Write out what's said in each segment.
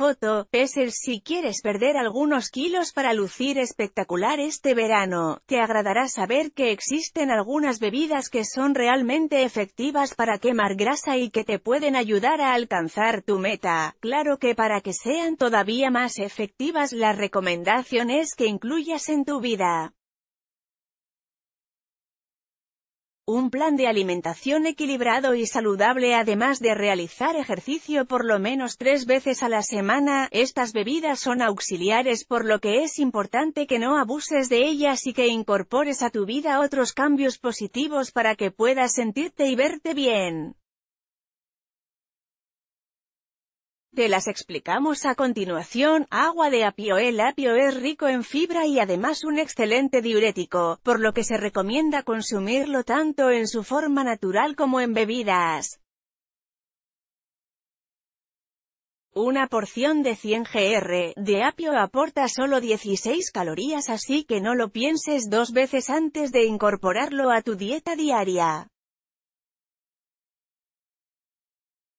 Foto, el si quieres perder algunos kilos para lucir espectacular este verano, te agradará saber que existen algunas bebidas que son realmente efectivas para quemar grasa y que te pueden ayudar a alcanzar tu meta. Claro que para que sean todavía más efectivas las recomendaciones que incluyas en tu vida. Un plan de alimentación equilibrado y saludable además de realizar ejercicio por lo menos tres veces a la semana, estas bebidas son auxiliares por lo que es importante que no abuses de ellas y que incorpores a tu vida otros cambios positivos para que puedas sentirte y verte bien. Te las explicamos a continuación, agua de apio. El apio es rico en fibra y además un excelente diurético, por lo que se recomienda consumirlo tanto en su forma natural como en bebidas. Una porción de 100 gr de apio aporta solo 16 calorías así que no lo pienses dos veces antes de incorporarlo a tu dieta diaria.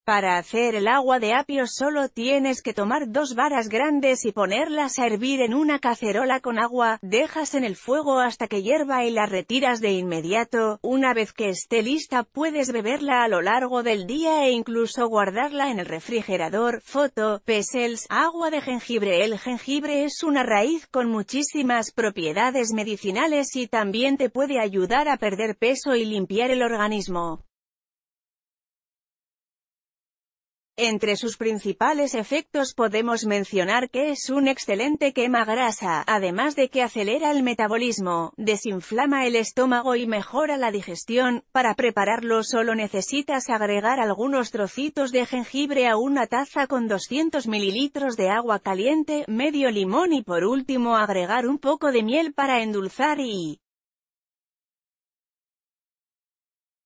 Para hacer el agua de apio solo tienes que tomar dos varas grandes y ponerlas a hervir en una cacerola con agua, dejas en el fuego hasta que hierva y la retiras de inmediato, una vez que esté lista puedes beberla a lo largo del día e incluso guardarla en el refrigerador. Foto, Pesels, agua de jengibre El jengibre es una raíz con muchísimas propiedades medicinales y también te puede ayudar a perder peso y limpiar el organismo. Entre sus principales efectos podemos mencionar que es un excelente quema grasa, además de que acelera el metabolismo, desinflama el estómago y mejora la digestión. Para prepararlo solo necesitas agregar algunos trocitos de jengibre a una taza con 200 mililitros de agua caliente, medio limón y por último agregar un poco de miel para endulzar y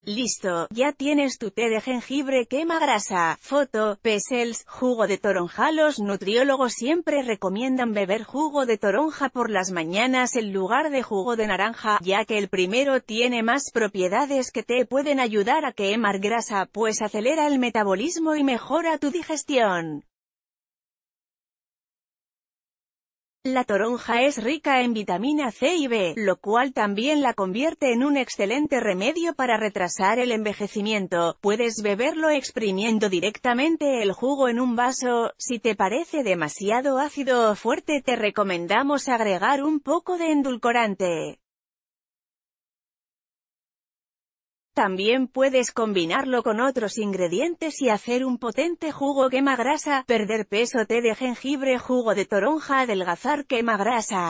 Listo, ya tienes tu té de jengibre quema grasa. Foto, Pesels, jugo de toronja. Los nutriólogos siempre recomiendan beber jugo de toronja por las mañanas en lugar de jugo de naranja, ya que el primero tiene más propiedades que te pueden ayudar a quemar grasa, pues acelera el metabolismo y mejora tu digestión. La toronja es rica en vitamina C y B, lo cual también la convierte en un excelente remedio para retrasar el envejecimiento. Puedes beberlo exprimiendo directamente el jugo en un vaso, si te parece demasiado ácido o fuerte te recomendamos agregar un poco de endulcorante. También puedes combinarlo con otros ingredientes y hacer un potente jugo quema grasa, perder peso té de jengibre jugo de toronja adelgazar quema grasa.